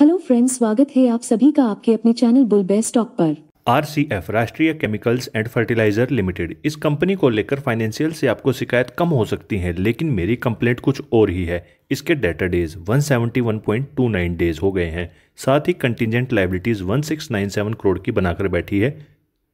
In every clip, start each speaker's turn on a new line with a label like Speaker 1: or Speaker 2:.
Speaker 1: hello friends स्वागत है आप सभी का आपके अपने चैनल बुल स्टॉक पर RCF Rashtriya chemicals and fertilizer limited इस कंपनी को लेकर फाइनेंशियल से आपको शिकायत कम हो सकती है लेकिन मेरी कंप्लेंट कुछ और ही है इसके डेटा डेज 171.29 डेज हो गए हैं साथ ही कंटिजेंट लाइबिलिटीज 1697 करोड़ की बनाकर बैठी है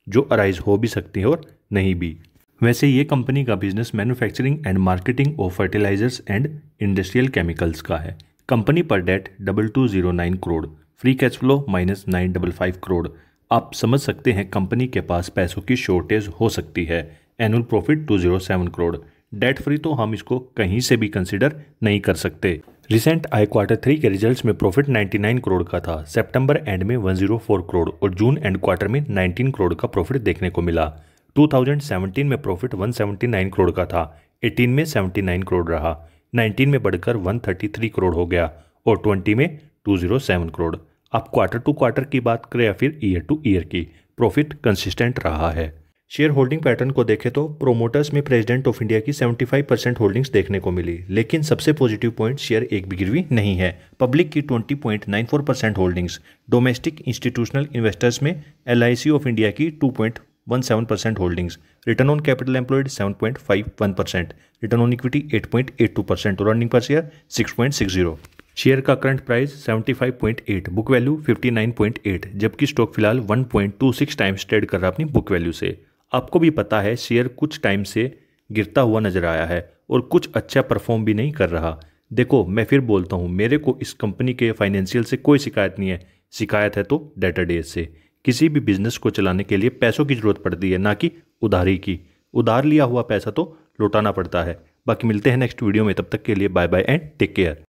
Speaker 1: जो अराइज हो भी सकती है और नहीं भी वैसे ये कंपनी का business manufacturing and marketing of fertilizers and industrial chemicals का है कंपनी पर debt double two zero nine crore free cash flow minus nine double five crore आप समझ सकते हैं कंपनी के पास पैसों की शॉर्टेज हो सकती है annual profit two zero seven crore debt free तो हम इसको कहीं से भी कंसिडर नहीं कर सकते रिसेंट आई क्वार्टर थ्री के रिजल्ट में प्रॉफिट 99 करोड़ का था सितंबर एंड में 104 करोड़ और जून एंड क्वार्टर में 19 करोड़ का प्रॉफिट देखने को मिला 2017 में प्रॉफिट 179 करोड़ का था 18 में 79 करोड़ रहा 19 में बढ़कर 133 करोड़ हो गया और 20 में 207 करोड़ आप क्वार्टर टू क्वार्टर की बात करें या फिर ईयर टू ईयर की प्रॉफिट कंसिस्टेंट रहा है शेयर होल्डिंग पैटर्न को देखें तो प्रोमोटर्स में प्रेसिडेंट ऑफ इंडिया की 75 परसेंट होल्डिंग्स देखने को मिली लेकिन सबसे पॉजिटिव पॉइंट शेयर एक भी गिरवी नहीं है पब्लिक की 20.94 percent holdings domestic institutional investors में एल ऑफ इंडिया की one seven percent holdings return on capital employed seven point five one percent return on equity eight point eight two percent और earning per share six point six zero share का current price 75.8 book value 59.8 जबकि stock फिलहाल 1.26 times trade कर रहा है अपनी book value से आपको भी पता है शेयर कुछ टाइम से गिरता हुआ नजर आया है और कुछ अच्छा परफॉर्म भी नहीं कर रहा देखो मैं फिर बोलता हूँ मेरे को इस कंपनी के फाइनेंशियल से कोई शिकायत नहीं है शिकायत है तो डेटा डेज से किसी भी बिजनेस को चलाने के लिए पैसों की ज़रूरत पड़ती है ना कि उधारी की उधार लिया हुआ पैसा तो लौटाना पड़ता है बाकी मिलते हैं नेक्स्ट वीडियो में तब तक के लिए bye bye and take care